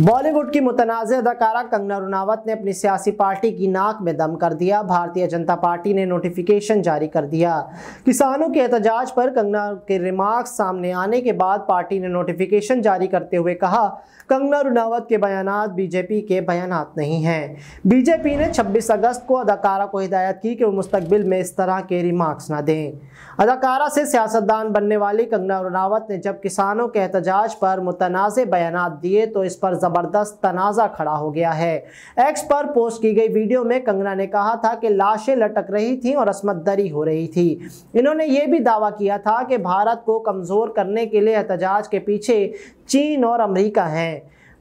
बॉलीवुड की मुतनाज़ अदाकारा कंगना रुनावत ने अपनी सियासी पार्टी की नाक में दम कर दिया भारतीय जनता पार्टी ने नोटिफिकेशन जारी कर दिया किसानों के एहतजाज पर कंगना के रिमार्क्स सामने आने के बाद पार्टी ने नोटिफिकेशन जारी करते हुए कहा कंगना रुनावत के बयान बीजेपी के बयान नहीं हैं बीजेपी ने छब्बीस अगस्त को अदाकारा को हिदायत की कि वो मुस्तबिल में इस तरह के रिमार्क्स ना दें अदाकारा से सियासतदान बनने वाली कंगना रुनावत ने जब किसानों के एहतजाज पर मुतनाज़ बयान दिए तो इस पर जबरदस्त तनाजा खड़ा हो गया है एक्स पर पोस्ट की गई वीडियो में कंगना ने कहा था कि लाशें लटक रही थी और असमत दरी हो रही थी इन्होंने ये भी दावा किया था कि भारत को कमज़ोर करने के लिए एहतजाज के पीछे चीन और अमरीका हैं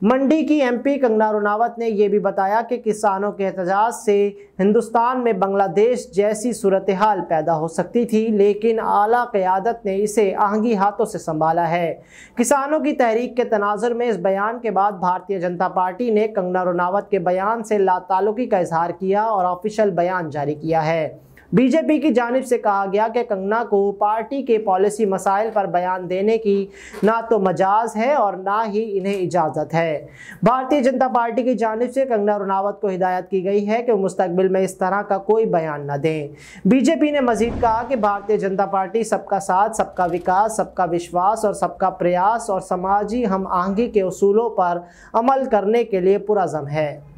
मंडी की एमपी कंगना रुनावत ने यह भी बताया कि किसानों के एहतजाज से हिंदुस्तान में बांग्लादेश जैसी सूरत हाल पैदा हो सकती थी लेकिन आला क़्यादत ने इसे आहंगी हाथों से संभाला है किसानों की तहरीक के तनाजर में इस बयान के बाद भारतीय जनता पार्टी ने कंगना रुनावत के बयान से लातालुकी का इजहार किया और ऑफिशियल बयान जारी किया है बीजेपी की जानब से कहा गया कि कंगना को पार्टी के पॉलिसी मसाइल पर बयान देने की ना तो मजाज है और ना ही इन्हें इजाज़त है भारतीय जनता पार्टी की जानब से कंगना रुनावत को हिदायत की गई है कि मुस्तबिल में इस तरह का कोई बयान न दें बीजेपी ने मजीद कहा कि भारतीय जनता पार्टी सबका साथ सबका विकास सबका विश्वास और सबका प्रयास और समाजी हम आहंगी के असूलों पर अमल करने के लिए पुरज़म है